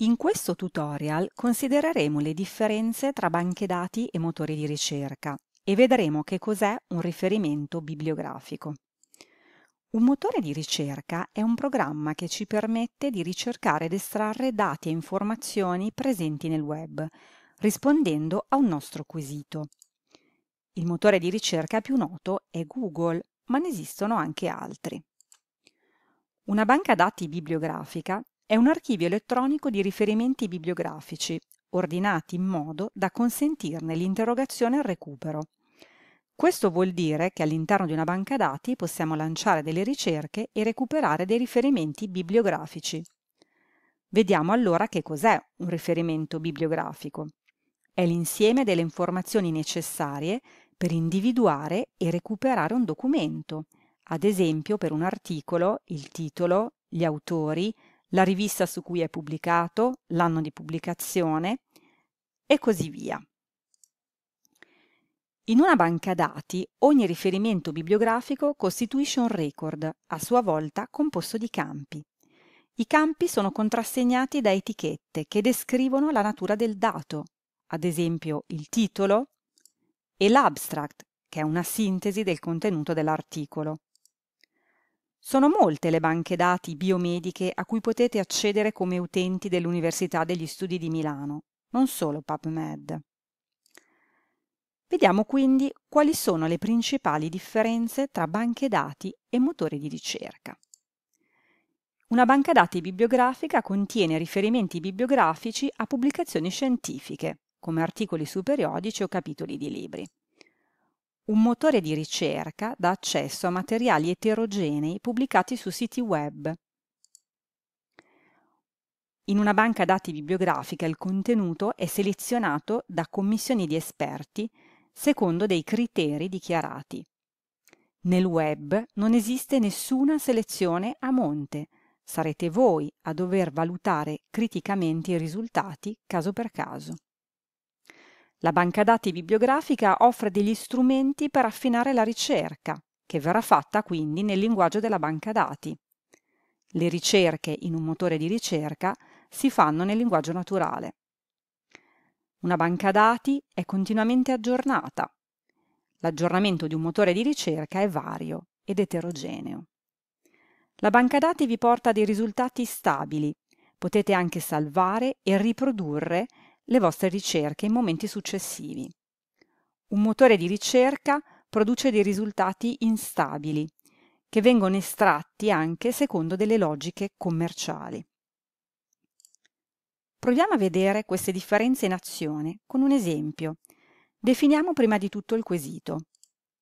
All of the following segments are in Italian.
In questo tutorial considereremo le differenze tra banche dati e motori di ricerca e vedremo che cos'è un riferimento bibliografico. Un motore di ricerca è un programma che ci permette di ricercare ed estrarre dati e informazioni presenti nel web, rispondendo a un nostro quesito. Il motore di ricerca più noto è Google, ma ne esistono anche altri. Una banca dati bibliografica è un archivio elettronico di riferimenti bibliografici, ordinati in modo da consentirne l'interrogazione e il recupero. Questo vuol dire che all'interno di una banca dati possiamo lanciare delle ricerche e recuperare dei riferimenti bibliografici. Vediamo allora che cos'è un riferimento bibliografico. È l'insieme delle informazioni necessarie per individuare e recuperare un documento, ad esempio per un articolo, il titolo, gli autori, la rivista su cui è pubblicato, l'anno di pubblicazione e così via. In una banca dati ogni riferimento bibliografico costituisce un record, a sua volta composto di campi. I campi sono contrassegnati da etichette che descrivono la natura del dato, ad esempio il titolo e l'abstract, che è una sintesi del contenuto dell'articolo. Sono molte le banche dati biomediche a cui potete accedere come utenti dell'Università degli Studi di Milano, non solo PubMed. Vediamo quindi quali sono le principali differenze tra banche dati e motori di ricerca. Una banca dati bibliografica contiene riferimenti bibliografici a pubblicazioni scientifiche, come articoli su periodici o capitoli di libri un motore di ricerca dà accesso a materiali eterogenei pubblicati su siti web. In una banca dati bibliografica il contenuto è selezionato da commissioni di esperti secondo dei criteri dichiarati. Nel web non esiste nessuna selezione a monte, sarete voi a dover valutare criticamente i risultati caso per caso. La banca dati bibliografica offre degli strumenti per affinare la ricerca, che verrà fatta quindi nel linguaggio della banca dati. Le ricerche in un motore di ricerca si fanno nel linguaggio naturale. Una banca dati è continuamente aggiornata. L'aggiornamento di un motore di ricerca è vario ed eterogeneo. La banca dati vi porta dei risultati stabili. Potete anche salvare e riprodurre le vostre ricerche in momenti successivi. Un motore di ricerca produce dei risultati instabili, che vengono estratti anche secondo delle logiche commerciali. Proviamo a vedere queste differenze in azione con un esempio. Definiamo prima di tutto il quesito.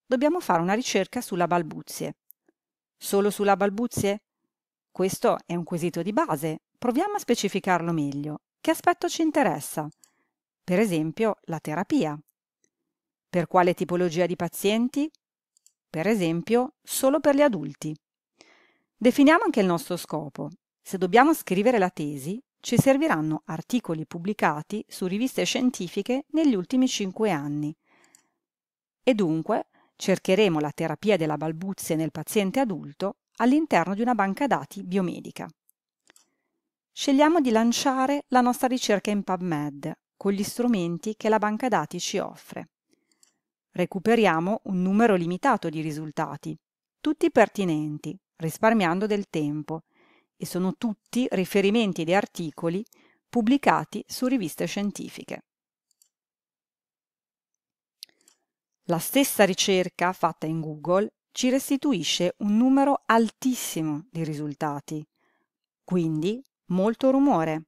Dobbiamo fare una ricerca sulla balbuzie. Solo sulla balbuzie? Questo è un quesito di base, proviamo a specificarlo meglio che aspetto ci interessa? Per esempio, la terapia. Per quale tipologia di pazienti? Per esempio, solo per gli adulti. Definiamo anche il nostro scopo. Se dobbiamo scrivere la tesi, ci serviranno articoli pubblicati su riviste scientifiche negli ultimi cinque anni. E dunque cercheremo la terapia della balbuzia nel paziente adulto all'interno di una banca dati biomedica scegliamo di lanciare la nostra ricerca in PubMed con gli strumenti che la banca dati ci offre. Recuperiamo un numero limitato di risultati, tutti pertinenti, risparmiando del tempo, e sono tutti riferimenti di articoli pubblicati su riviste scientifiche. La stessa ricerca fatta in Google ci restituisce un numero altissimo di risultati, quindi molto rumore.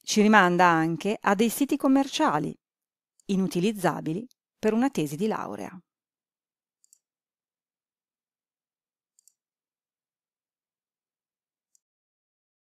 Ci rimanda anche a dei siti commerciali, inutilizzabili per una tesi di laurea.